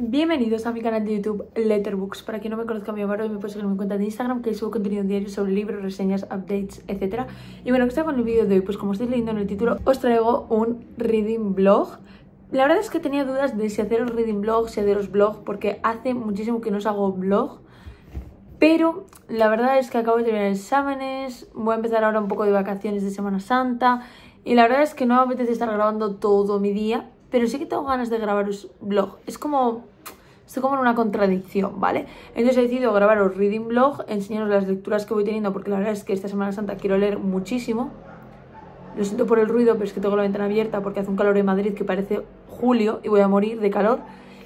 Bienvenidos a mi canal de YouTube Letterbooks. Para quien no me conozca, mi amor, hoy me puedes seguir en mi cuenta de Instagram que subo contenido diario sobre libros, reseñas, updates, etc. Y bueno, que está con el vídeo de hoy, pues como estáis leyendo en el título, os traigo un reading blog. La verdad es que tenía dudas de si haceros reading blog, si haceros vlog porque hace muchísimo que no os hago blog. Pero la verdad es que acabo de terminar exámenes, voy a empezar ahora un poco de vacaciones de Semana Santa y la verdad es que no me apetece estar grabando todo mi día pero sí que tengo ganas de grabaros vlog. Es como... Estoy como en una contradicción, ¿vale? Entonces he decidido grabaros reading vlog, enseñaros las lecturas que voy teniendo, porque la verdad es que esta Semana Santa quiero leer muchísimo. Lo siento por el ruido, pero es que tengo la ventana abierta porque hace un calor en Madrid que parece julio y voy a morir de calor.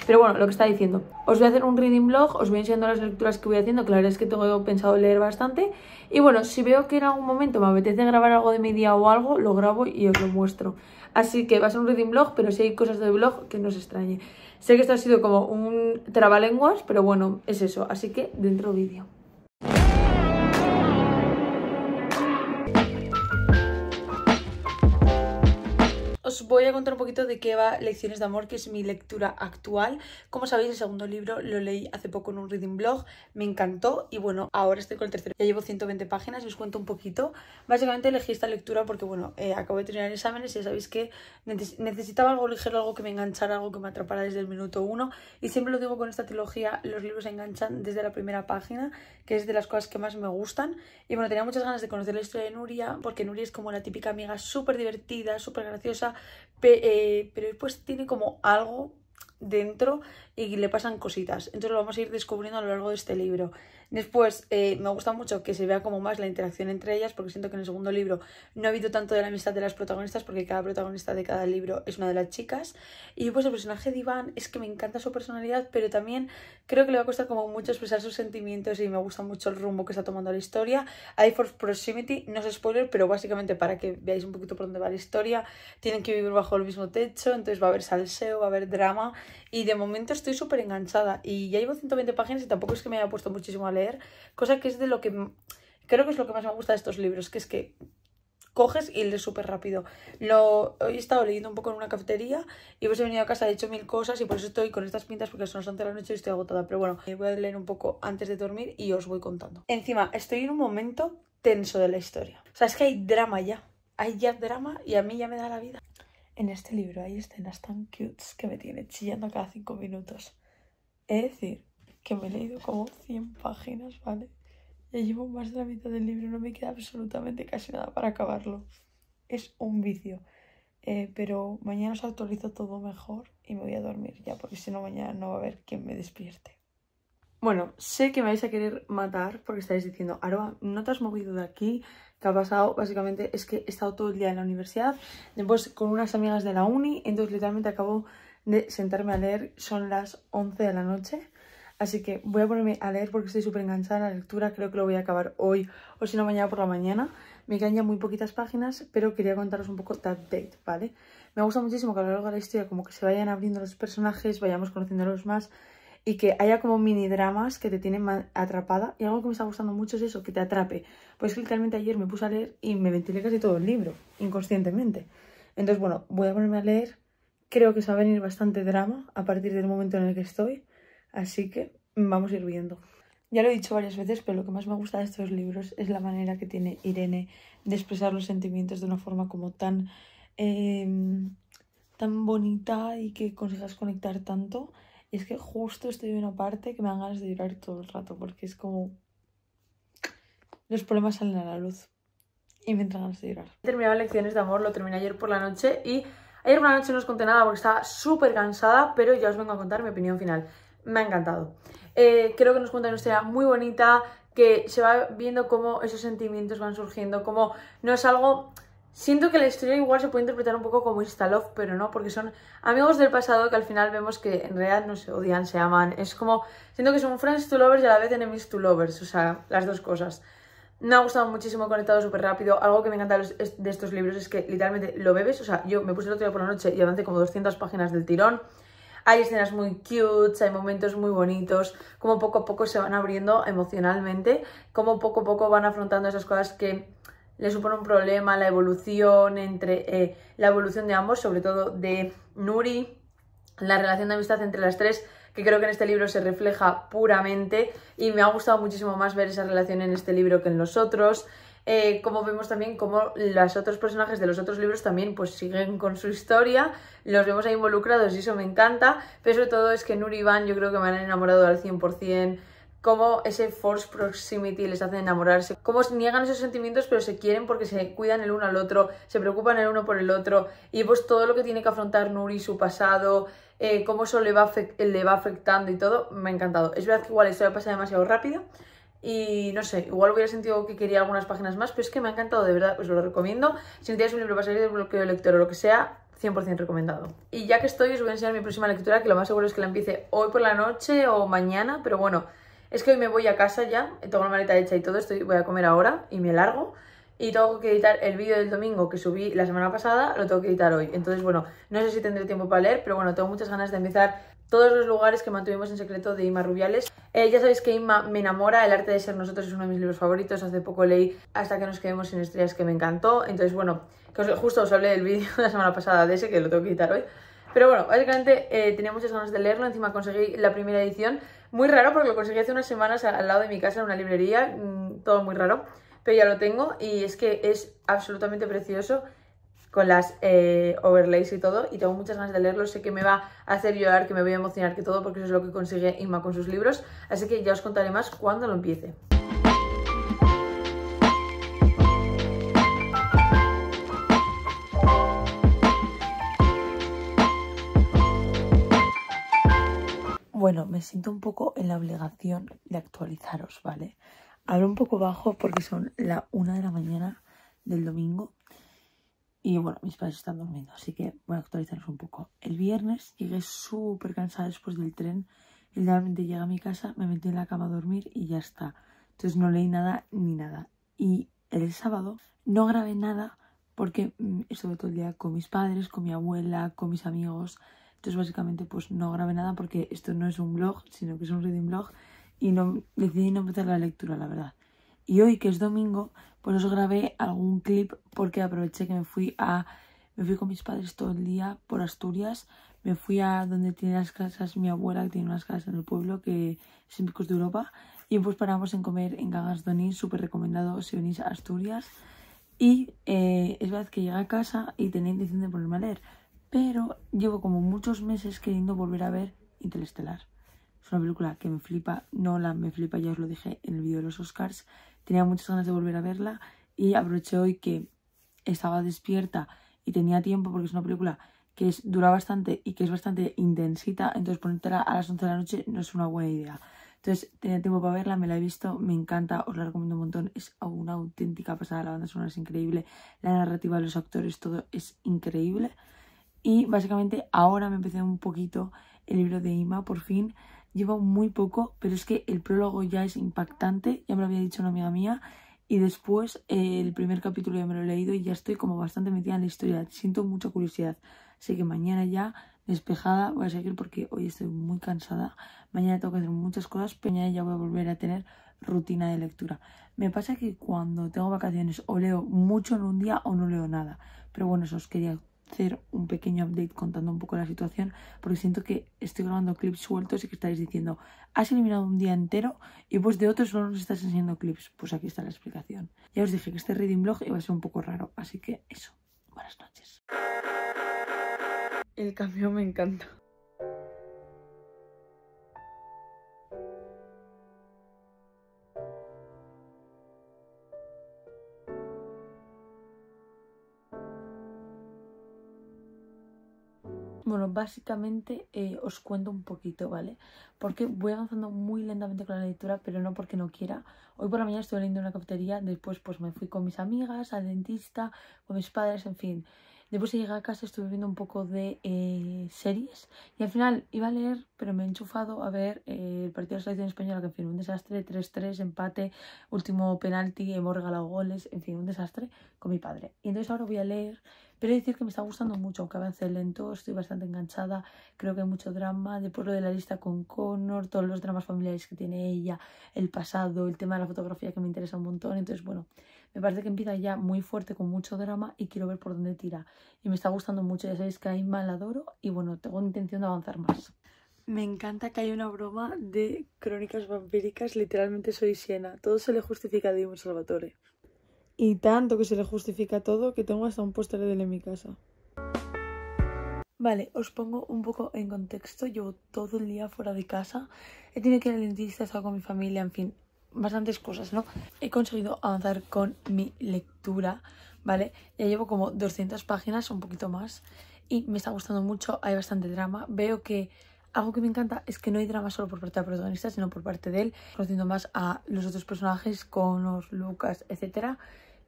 Pero bueno, lo que está diciendo. Os voy a hacer un reading blog, os voy enseñando las lecturas que voy haciendo, que la verdad es que tengo pensado leer bastante. Y bueno, si veo que en algún momento me apetece grabar algo de mi día o algo, lo grabo y os lo muestro. Así que va a ser un reading blog, pero si hay cosas de blog, que no se extrañe. Sé que esto ha sido como un trabalenguas, pero bueno, es eso. Así que dentro vídeo. Os voy a contar un poquito de qué va Lecciones de Amor, que es mi lectura actual. Como sabéis, el segundo libro lo leí hace poco en un reading blog, me encantó y bueno, ahora estoy con el tercero. Ya llevo 120 páginas y os cuento un poquito. Básicamente elegí esta lectura porque bueno, eh, acabo de terminar exámenes y ya sabéis que necesitaba algo ligero, algo que me enganchara, algo que me atrapara desde el minuto uno. Y siempre lo digo con esta trilogía, los libros se enganchan desde la primera página, que es de las cosas que más me gustan. Y bueno, tenía muchas ganas de conocer la historia de Nuria, porque Nuria es como la típica amiga súper divertida, súper graciosa, eh, pero, después tiene como algo dentro y le pasan cositas. Entonces lo vamos a ir descubriendo a lo largo de este libro. Después eh, me gusta mucho que se vea como más la interacción entre ellas porque siento que en el segundo libro no ha habido tanto de la amistad de las protagonistas porque cada protagonista de cada libro es una de las chicas. Y pues el personaje de Iván es que me encanta su personalidad pero también creo que le va a costar como mucho expresar sus sentimientos y me gusta mucho el rumbo que está tomando la historia. Hay for Proximity, no es spoiler, pero básicamente para que veáis un poquito por dónde va la historia, tienen que vivir bajo el mismo techo, entonces va a haber salseo, va a haber drama y de momento estoy súper enganchada y ya llevo 120 páginas y tampoco es que me haya puesto muchísimo a leer, cosa que es de lo que creo que es lo que más me gusta de estos libros, que es que coges y lees súper rápido. Lo, hoy he estado leyendo un poco en una cafetería y pues he venido a casa, he hecho mil cosas y por eso estoy con estas pintas porque son las 11 de la noche y estoy agotada. Pero bueno, voy a leer un poco antes de dormir y os voy contando. Encima, estoy en un momento tenso de la historia. O sea, es que hay drama ya. Hay ya drama y a mí ya me da la vida. En este libro hay escenas tan cutes que me tiene chillando cada cinco minutos. Es decir que me he leído como 100 páginas, ¿vale? Ya llevo más de la mitad del libro, no me queda absolutamente casi nada para acabarlo. Es un vicio. Eh, pero mañana os actualizo todo mejor y me voy a dormir ya, porque si no mañana no va a haber quien me despierte. Bueno, sé que me vais a querer matar porque estáis diciendo, Aroa, no te has movido de aquí, que ha pasado básicamente es que he estado todo el día en la universidad, después con unas amigas de la uni, entonces literalmente acabo de sentarme a leer, son las 11 de la noche, así que voy a ponerme a leer porque estoy súper enganchada a la lectura, creo que lo voy a acabar hoy o si no mañana por la mañana, me quedan ya muy poquitas páginas, pero quería contaros un poco that date, ¿vale? Me gusta muchísimo que a lo largo de la historia como que se vayan abriendo los personajes, vayamos conociéndolos más y que haya como mini dramas que te tienen atrapada. Y algo que me está gustando mucho es eso, que te atrape. Pues literalmente ayer me puse a leer y me ventilé casi todo el libro, inconscientemente. Entonces, bueno, voy a ponerme a leer. Creo que se va a venir bastante drama a partir del momento en el que estoy. Así que vamos a ir viendo. Ya lo he dicho varias veces, pero lo que más me gusta de estos libros es la manera que tiene Irene de expresar los sentimientos de una forma como tan, em, tan bonita y que consigas conectar tanto. Y es que justo estoy en una parte que me dan ganas de llorar todo el rato, porque es como. Los problemas salen a la luz. Y me dan ganas de llorar. He terminado lecciones de amor, lo terminé ayer por la noche y. Ayer por la noche no os conté nada porque estaba súper cansada, pero ya os vengo a contar mi opinión final. Me ha encantado. Eh, creo que nos cuenta una historia muy bonita, que se va viendo cómo esos sentimientos van surgiendo, como no es algo Siento que la historia igual se puede interpretar un poco como insta-love, pero no, porque son amigos del pasado que al final vemos que en realidad no se odian, se aman. Es como, siento que son friends to lovers y a la vez enemies to lovers, o sea, las dos cosas. Me ha gustado muchísimo, conectado súper rápido. Algo que me encanta de estos libros es que literalmente lo bebes, o sea, yo me puse el otro día por la noche y avancé como 200 páginas del tirón. Hay escenas muy cute, hay momentos muy bonitos, como poco a poco se van abriendo emocionalmente, como poco a poco van afrontando esas cosas que le supone un problema la evolución entre eh, la evolución de ambos, sobre todo de Nuri, la relación de amistad entre las tres, que creo que en este libro se refleja puramente y me ha gustado muchísimo más ver esa relación en este libro que en los otros. Eh, como vemos también como los otros personajes de los otros libros también pues siguen con su historia, los vemos ahí involucrados y eso me encanta, pero sobre todo es que Nuri y Van yo creo que me han enamorado al 100%, cómo ese force proximity les hace enamorarse, cómo niegan esos sentimientos pero se quieren porque se cuidan el uno al otro, se preocupan el uno por el otro y pues todo lo que tiene que afrontar Nuri, su pasado, eh, cómo eso le va, le va afectando y todo, me ha encantado. Es verdad que igual esto ha pasa demasiado rápido y no sé, igual hubiera sentido que quería algunas páginas más, pero es que me ha encantado, de verdad, os lo recomiendo. Si no tenéis un libro para salir del bloqueo de lector o lo que sea, 100% recomendado. Y ya que estoy, os voy a enseñar mi próxima lectura, que lo más seguro es que la empiece hoy por la noche o mañana, pero bueno, es que hoy me voy a casa ya, tengo la maleta hecha y todo, estoy, voy a comer ahora y me largo. Y tengo que editar el vídeo del domingo que subí la semana pasada, lo tengo que editar hoy. Entonces, bueno, no sé si tendré tiempo para leer, pero bueno, tengo muchas ganas de empezar todos los lugares que mantuvimos en secreto de Inma Rubiales. Eh, ya sabéis que Inma me enamora, El arte de ser nosotros es uno de mis libros favoritos, hace poco leí Hasta que nos quedemos sin estrellas que me encantó. Entonces, bueno, que justo os hablé del vídeo de la semana pasada de ese, que lo tengo que editar hoy. Pero bueno, básicamente eh, tenía muchas ganas de leerlo, encima conseguí la primera edición. Muy raro porque lo conseguí hace unas semanas al lado de mi casa en una librería, mm, todo muy raro. Pero ya lo tengo y es que es absolutamente precioso con las eh, overlays y todo y tengo muchas ganas de leerlo, sé que me va a hacer llorar, que me voy a emocionar, que todo porque eso es lo que consigue Inma con sus libros, así que ya os contaré más cuando lo empiece. Bueno, me siento un poco en la obligación de actualizaros, ¿vale? Hablo un poco bajo porque son la una de la mañana del domingo. Y bueno, mis padres están durmiendo, así que voy a actualizaros un poco. El viernes llegué súper cansada después del tren. Literalmente llegué a mi casa, me metí en la cama a dormir y ya está. Entonces no leí nada ni nada. Y el sábado no grabé nada porque mm, estuve todo el día con mis padres, con mi abuela, con mis amigos. Entonces básicamente pues no grabé nada porque esto no es un blog, sino que es un reading blog y no, decidí no meter la lectura, la verdad. Y hoy que es domingo, pues os grabé algún clip porque aproveché que me fui a me fui con mis padres todo el día por Asturias, me fui a donde tiene las casas mi abuela, que tiene unas casas en el pueblo, que es en Picos de Europa, y pues paramos en comer en Gagas Donin, súper recomendado si venís a Asturias. Y eh, es verdad que llegué a casa y tenía intención de ponerme a leer, pero llevo como muchos meses queriendo volver a ver Interestelar. Es una película que me flipa, no la me flipa, ya os lo dije en el vídeo de los Oscars. Tenía muchas ganas de volver a verla y aproveché hoy que estaba despierta y tenía tiempo porque es una película que es, dura bastante y que es bastante intensita, entonces ponértela a las 11 de la noche no es una buena idea. Entonces tenía tiempo para verla, me la he visto, me encanta, os la recomiendo un montón, es una auténtica pasada, la banda sonora es increíble, la narrativa de los actores, todo es increíble. Y básicamente ahora me empecé un poquito el libro de Ima, por fin. Llevo muy poco, pero es que el prólogo ya es impactante, ya me lo había dicho una amiga mía. Y después eh, el primer capítulo ya me lo he leído y ya estoy como bastante metida en la historia. Siento mucha curiosidad. Así que mañana ya, despejada, voy a seguir porque hoy estoy muy cansada. Mañana tengo que hacer muchas cosas, pero mañana ya voy a volver a tener rutina de lectura. Me pasa que cuando tengo vacaciones o leo mucho en un día o no leo nada. Pero bueno, eso os quería hacer un pequeño update contando un poco la situación, porque siento que estoy grabando clips sueltos y que estáis diciendo, has eliminado un día entero y vos de otros no nos estás enseñando clips. Pues aquí está la explicación. Ya os dije que este reading blog iba a ser un poco raro, así que eso. Buenas noches. El cambio me encanta. Bueno, básicamente eh, os cuento un poquito, ¿vale? Porque voy avanzando muy lentamente con la lectura, pero no porque no quiera. Hoy por la mañana estuve leyendo en una cafetería, después pues me fui con mis amigas, al dentista, con mis padres, en fin. Después de llegar a casa estuve viendo un poco de eh, series y al final iba a leer, pero me he enchufado a ver eh, el partido de la selección española, que en fin, un desastre, 3-3, empate, último penalti, hemos regalado goles, en fin, un desastre con mi padre. Y entonces ahora voy a leer, pero he decir que me está gustando mucho, aunque avance lento, estoy bastante enganchada, creo que hay mucho drama, después lo de la lista con Connor, todos los dramas familiares que tiene ella, el pasado, el tema de la fotografía que me interesa un montón, entonces bueno... Me parece que empieza ya muy fuerte con mucho drama y quiero ver por dónde tira. Y me está gustando mucho, ya sabéis que a mal adoro y bueno, tengo intención de avanzar más. Me encanta que haya una broma de crónicas vampíricas, literalmente soy Siena. Todo se le justifica a un Salvatore. Y tanto que se le justifica todo que tengo hasta un póster de él en mi casa. Vale, os pongo un poco en contexto. Llevo todo el día fuera de casa. He tenido que ir al dentista, he estado con mi familia, en fin, bastantes cosas, ¿no? He conseguido avanzar con mi lectura, ¿vale? Ya llevo como 200 páginas, un poquito más, y me está gustando mucho, hay bastante drama. Veo que algo que me encanta es que no hay drama solo por parte del protagonista, sino por parte de él, conociendo más a los otros personajes, Conos, Lucas, etcétera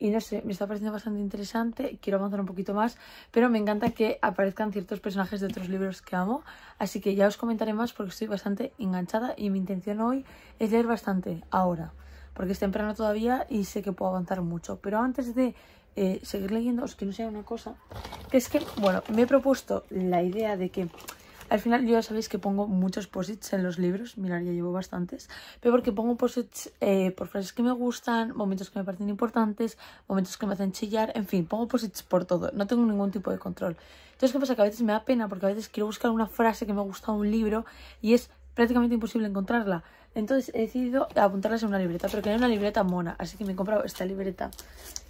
y no sé, me está pareciendo bastante interesante, quiero avanzar un poquito más, pero me encanta que aparezcan ciertos personajes de otros libros que amo, así que ya os comentaré más porque estoy bastante enganchada y mi intención hoy es leer bastante ahora, porque es temprano todavía y sé que puedo avanzar mucho, pero antes de eh, seguir leyendo, os quiero decir una cosa, que es que, bueno, me he propuesto la idea de que al final yo ya sabéis que pongo muchos posits en los libros, mirar ya llevo bastantes, pero porque pongo posits eh, por frases que me gustan, momentos que me parecen importantes, momentos que me hacen chillar, en fin, pongo posits por todo, no tengo ningún tipo de control. Entonces, ¿qué pasa? Que a veces me da pena porque a veces quiero buscar una frase que me ha gustado un libro y es prácticamente imposible encontrarla. Entonces he decidido apuntarlas en una libreta, pero que quería una libreta mona, así que me he comprado esta libreta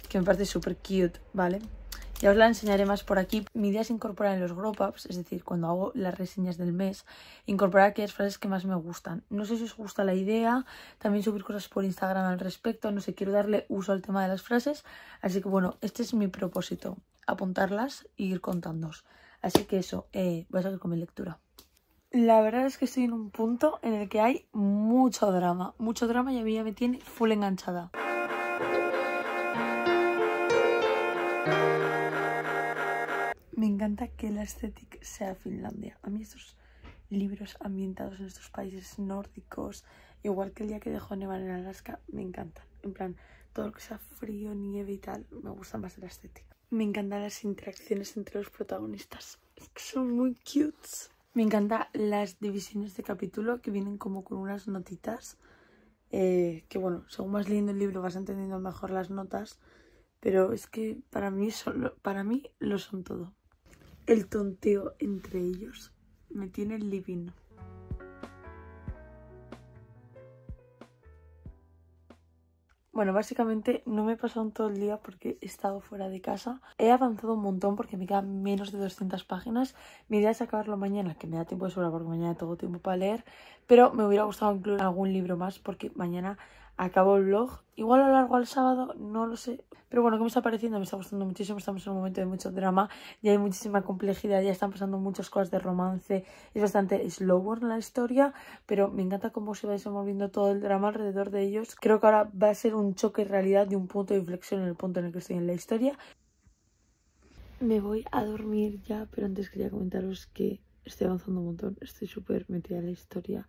que me parece súper cute, ¿vale? Ya os la enseñaré más por aquí. Mi idea es incorporar en los grow ups, es decir, cuando hago las reseñas del mes, incorporar aquellas frases que más me gustan. No sé si os gusta la idea, también subir cosas por Instagram al respecto, no sé, quiero darle uso al tema de las frases. Así que bueno, este es mi propósito, apuntarlas e ir contándoos, Así que eso, eh, voy a seguir con mi lectura. La verdad es que estoy en un punto en el que hay mucho drama, mucho drama y a mí ya me tiene full enganchada. Me encanta que la estética sea Finlandia. A mí estos libros ambientados en estos países nórdicos, igual que el día que dejó nevar en Alaska, me encantan. En plan, todo lo que sea frío, nieve y tal, me gusta más la estética. Me encantan las interacciones entre los protagonistas. son muy cute. Me encantan las divisiones de capítulo que vienen como con unas notitas. Eh, que bueno, según vas leyendo el libro vas entendiendo mejor las notas. Pero es que para mí, solo, para mí lo son todo el tonteo entre ellos. Me tiene el living. Bueno, básicamente no me he pasado todo el día porque he estado fuera de casa. He avanzado un montón porque me quedan menos de 200 páginas. Mi idea es acabarlo mañana, que me da tiempo de sobra porque mañana tengo tiempo para leer. Pero me hubiera gustado incluir algún libro más porque mañana acabó el vlog. Igual a lo largo al sábado, no lo sé. Pero bueno, ¿qué me está pareciendo? Me está gustando muchísimo. Estamos en un momento de mucho drama. Ya hay muchísima complejidad. Ya están pasando muchas cosas de romance. Es bastante slow la historia. Pero me encanta cómo se va desenvolviendo todo el drama alrededor de ellos. Creo que ahora va a ser un choque de realidad de un punto de inflexión en el punto en el que estoy en la historia. Me voy a dormir ya. Pero antes quería comentaros que estoy avanzando un montón. Estoy súper metida en la historia.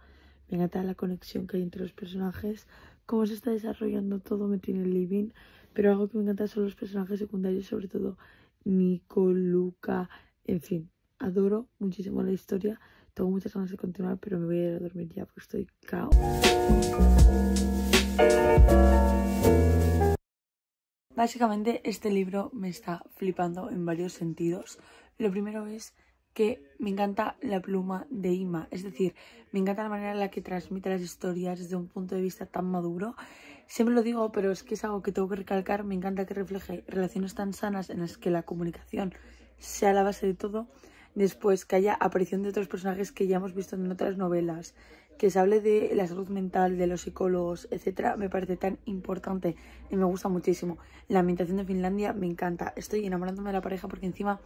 Me encanta la conexión que hay entre los personajes cómo se está desarrollando todo me tiene living. Pero algo que me encanta son los personajes secundarios, sobre todo Nico, Luca, en fin. Adoro muchísimo la historia. Tengo muchas ganas de continuar, pero me voy a ir a dormir ya porque estoy cao. Básicamente este libro me está flipando en varios sentidos. Lo primero es que me encanta la pluma de Ima. Es decir, me encanta la manera en la que transmite las historias desde un punto de vista tan maduro. Siempre lo digo, pero es que es algo que tengo que recalcar. Me encanta que refleje relaciones tan sanas en las que la comunicación sea la base de todo. Después, que haya aparición de otros personajes que ya hemos visto en otras novelas. Que se hable de la salud mental, de los psicólogos, etcétera, me parece tan importante y me gusta muchísimo. La ambientación de Finlandia me encanta. Estoy enamorándome de la pareja porque encima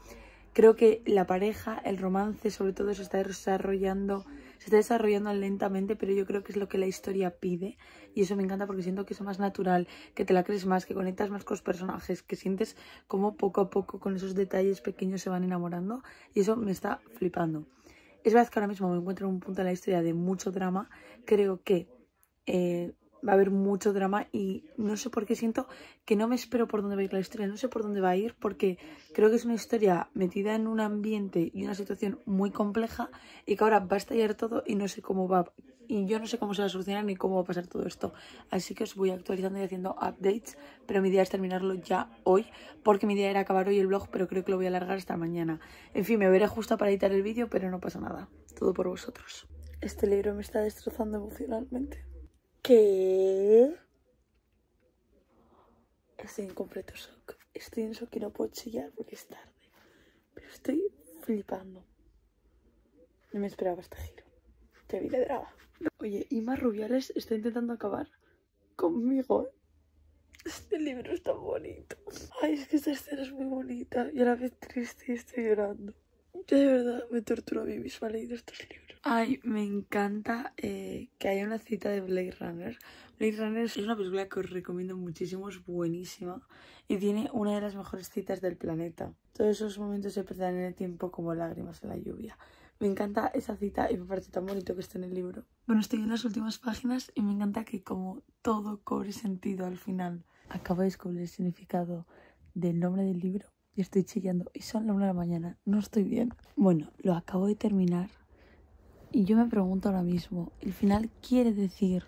Creo que la pareja, el romance, sobre todo, se está desarrollando, se está desarrollando lentamente, pero yo creo que es lo que la historia pide. Y eso me encanta porque siento que es más natural, que te la crees más, que conectas más con los personajes, que sientes como poco a poco con esos detalles pequeños se van enamorando. Y eso me está flipando. Es verdad que ahora mismo me encuentro en un punto de la historia de mucho drama. Creo que eh, va a haber mucho drama y no sé por qué siento que no me espero por dónde va a ir la historia, no sé por dónde va a ir porque creo que es una historia metida en un ambiente y una situación muy compleja y que ahora va a estallar todo y no sé cómo va y yo no sé cómo se va a solucionar ni cómo va a pasar todo esto. Así que os voy actualizando y haciendo updates, pero mi idea es terminarlo ya hoy porque mi idea era acabar hoy el blog, pero creo que lo voy a alargar hasta mañana. En fin, me veré justo para editar el vídeo, pero no pasa nada. Todo por vosotros. Este libro me está destrozando emocionalmente que Estoy en completo shock. Estoy en shock y no puedo chillar porque es tarde. Pero estoy flipando. No me esperaba este giro. Te vi de drama. Oye, Ima Rubiales está intentando acabar conmigo. ¿eh? Este libro está bonito. Ay, es que esta escena es muy bonita y a la vez triste y estoy llorando. Yo de verdad me torturo a mí misma leyendo estos libros. Ay, me encanta eh, que haya una cita de Blade Runner. Blade Runner es una película que os recomiendo muchísimo, es buenísima y tiene una de las mejores citas del planeta. Todos esos momentos se perderán en el tiempo como lágrimas en la lluvia. Me encanta esa cita y me parece tan bonito que esté en el libro. Bueno, estoy en las últimas páginas y me encanta que como todo cobre sentido al final. Acabo de descubrir el significado del nombre del libro estoy chillando. Y son las 1 de la mañana, no estoy bien. Bueno, lo acabo de terminar y yo me pregunto ahora mismo, ¿el final quiere decir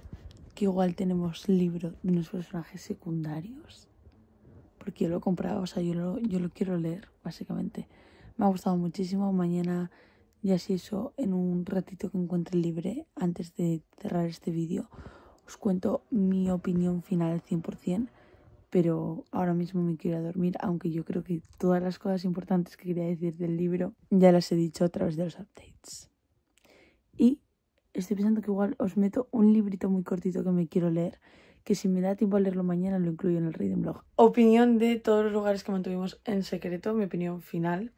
que igual tenemos libro de unos personajes secundarios? Porque yo lo he comprado, o sea, yo yo lo quiero leer, básicamente. Me ha gustado muchísimo. Mañana, ya si eso, en un ratito que encuentre libre, antes de cerrar este vídeo, os cuento mi opinión final al 100% pero ahora mismo me quiero dormir, aunque yo creo que todas las cosas importantes que quería decir del libro ya las he dicho a través de los updates. Y estoy pensando que igual os meto un librito muy cortito que me quiero leer, que si me da tiempo a leerlo mañana lo incluyo en el Reading Blog. Opinión de todos los lugares que mantuvimos en secreto, mi opinión final.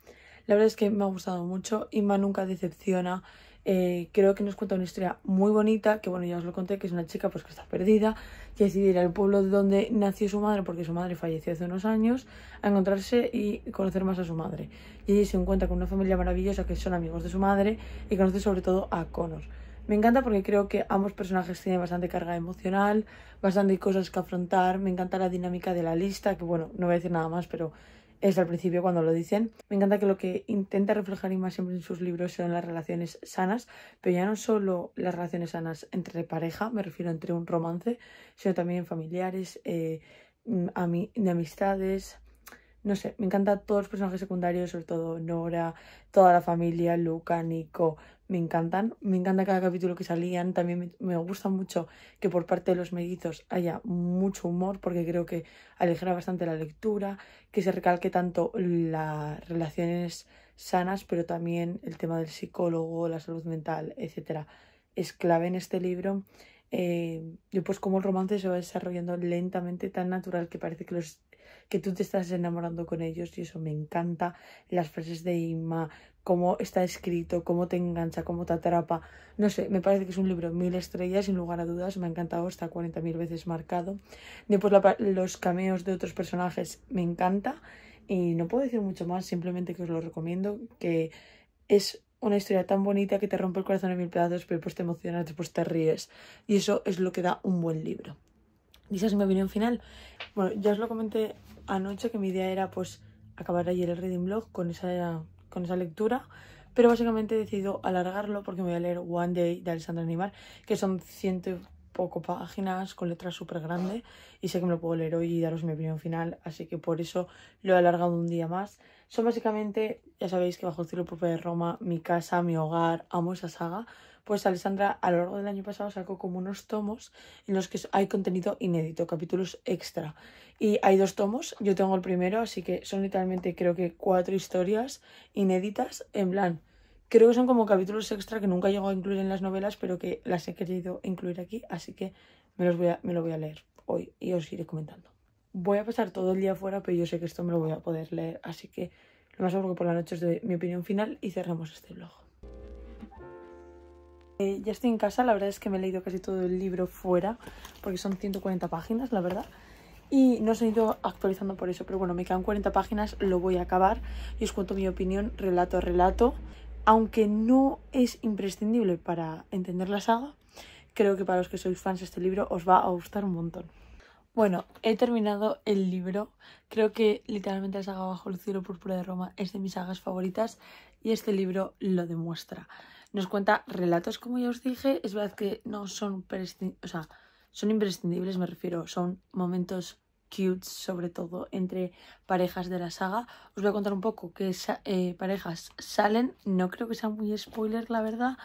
La verdad es que me ha gustado mucho. Inma nunca decepciona. Eh, creo que nos cuenta una historia muy bonita, que bueno, ya os lo conté, que es una chica pues que está perdida, que decide ir al pueblo donde nació su madre, porque su madre falleció hace unos años, a encontrarse y conocer más a su madre. Y allí se encuentra con una familia maravillosa que son amigos de su madre y conoce sobre todo a Conos Me encanta porque creo que ambos personajes tienen bastante carga emocional, bastante cosas que afrontar, me encanta la dinámica de la lista, que bueno, no voy a decir nada más, pero es al principio cuando lo dicen. Me encanta que lo que intenta reflejar y más siempre en sus libros son las relaciones sanas, pero ya no solo las relaciones sanas entre pareja, me refiero entre un romance, sino también familiares, eh, mm, de amistades. No sé, me encantan todos los personajes secundarios, sobre todo Nora, toda la familia, Luca, Nico, me encantan, me encanta cada capítulo que salían, también me, gusta mucho que por parte de los meditos haya mucho humor porque creo que alejera bastante la lectura, que se recalque tanto las relaciones sanas, pero también el tema del psicólogo, la salud mental, etcétera, es clave en este libro. Eh, yo y pues como el romance se va desarrollando lentamente, tan natural que parece que los que tú te estás enamorando con ellos y eso me encanta. Las frases de Inma, cómo está escrito, cómo te engancha, cómo te atrapa. No sé, me parece que es un libro mil estrellas, sin lugar a dudas. Me ha encantado, está 40.000 veces marcado. Después los cameos de otros personajes me encanta. Y no puedo decir mucho más, simplemente que os lo recomiendo, que es una historia tan bonita que te rompe el corazón en mil pedazos, pero después te emocionas, después te ríes. Y eso es lo que da un buen libro. Y esa es mi opinión final. Bueno, ya os lo comenté anoche que mi idea era pues acabar ayer el reading blog con esa, con esa lectura, pero básicamente he decidido alargarlo porque me voy a leer One Day de Alessandra animal que son ciento y poco páginas con letras súper grandes y sé que me lo puedo leer hoy y daros mi opinión final, así que por eso lo he alargado un día más. Son básicamente, ya sabéis que bajo el cielo propio de Roma, mi casa, mi hogar, amo esa saga, pues Alessandra a lo largo del año pasado sacó como unos tomos en los que hay contenido inédito, capítulos extra. Y hay dos tomos, yo tengo el primero, así que son literalmente creo que cuatro historias inéditas, en plan, creo que son como capítulos extra que nunca llego a incluir en las novelas, pero que las he querido incluir aquí, así que me, los voy a, me lo voy a leer hoy y os iré comentando. Voy a pasar todo el día fuera, pero yo sé que esto me lo voy a poder leer, así que lo más seguro que por la noche os doy mi opinión final y cerramos este vlog. Eh, ya estoy en casa, la verdad es que me he leído casi todo el libro fuera, porque son 140 páginas, la verdad. Y no se he ido actualizando por eso, pero bueno, me quedan 40 páginas, lo voy a acabar y os cuento mi opinión relato a relato. Aunque no es imprescindible para entender la saga, creo que para los que sois fans este libro os va a gustar un montón. Bueno, he terminado el libro. Creo que literalmente la saga Bajo el cielo púrpura de Roma es de mis sagas favoritas y este libro lo demuestra. Nos cuenta relatos, como ya os dije. Es verdad que no son, o sea, son imprescindibles, me refiero. Son momentos cute, sobre todo entre parejas de la saga. Os voy a contar un poco qué eh, parejas salen. No creo que sea muy spoiler, la verdad.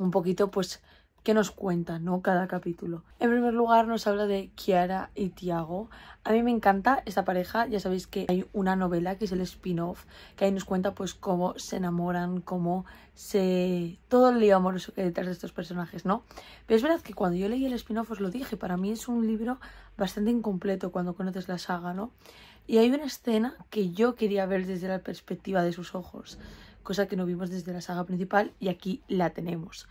Un poquito, pues, que nos cuenta, ¿no? Cada capítulo. En primer lugar nos habla de Kiara y Tiago. A mí me encanta esta pareja, ya sabéis que hay una novela que es el spin-off, que ahí nos cuenta pues cómo se enamoran, cómo se... todo el lío amoroso que hay detrás de estos personajes, ¿no? Pero es verdad que cuando yo leí el spin-off os lo dije, para mí es un libro bastante incompleto cuando conoces la saga, ¿no? Y hay una escena que yo quería ver desde la perspectiva de sus ojos cosa que no vimos desde la saga principal y aquí la tenemos.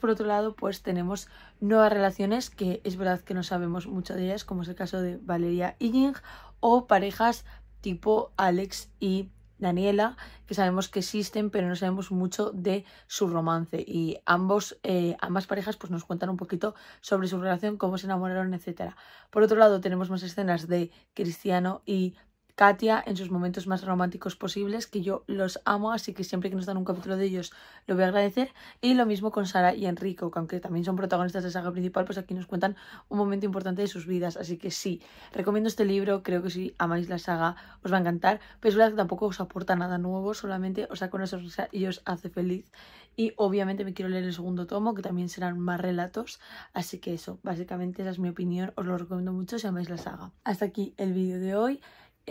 por otro lado, pues tenemos nuevas relaciones que es verdad que no sabemos mucho de ellas, como es el caso de Valeria y Ying, o parejas tipo Alex y Daniela, que sabemos que existen, pero no sabemos mucho de su romance. Y ambos, eh, ambas parejas pues, nos cuentan un poquito sobre su relación, cómo se enamoraron, etc. Por otro lado, tenemos más escenas de Cristiano y Katia en sus momentos más románticos posibles, que yo los amo, así que siempre que nos dan un capítulo de ellos lo voy a agradecer. Y lo mismo con Sara y Enrico, que aunque también son protagonistas de la saga principal, pues aquí nos cuentan un momento importante de sus vidas. Así que sí, recomiendo este libro, creo que si amáis la saga os va a encantar, pero es verdad que tampoco os aporta nada nuevo, solamente os saca una sorpresa y os hace feliz. Y obviamente me quiero leer el segundo tomo, que también serán más relatos. Así que eso, básicamente esa es mi opinión. Os lo recomiendo mucho si amáis la saga. Hasta aquí el vídeo de hoy.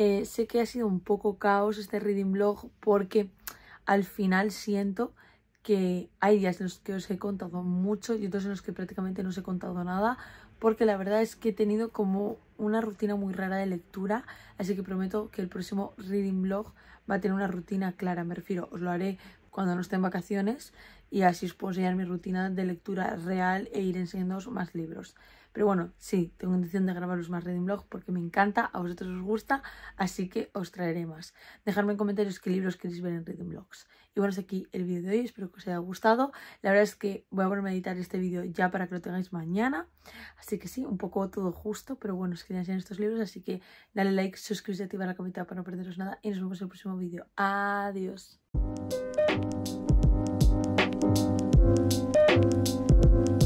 Eh, sé que ha sido un poco caos este reading blog porque al final siento que hay días en los que os he contado mucho y otros en los que prácticamente no os he contado nada porque la verdad es que he tenido como una rutina muy rara de lectura, así que prometo que el próximo reading blog va a tener una rutina clara, me refiero, os lo haré cuando no esté en vacaciones y así os puedo enseñar mi rutina de lectura real e ir enseñándoos más libros. Pero bueno, sí, tengo intención de grabaros más Reading Blog porque me encanta, a vosotros os gusta, así que os traeré más. Dejadme en comentarios qué libros queréis ver en Reading Blogs. Y bueno, es aquí el vídeo de hoy, espero que os haya gustado. La verdad es que voy a volver a editar este vídeo ya para que lo tengáis mañana. Así que sí, un poco todo justo, pero bueno, os quería enseñar estos libros, así que dale like, suscríbete y activa la campanita para no perderos nada. Y nos vemos en el próximo vídeo. Adiós.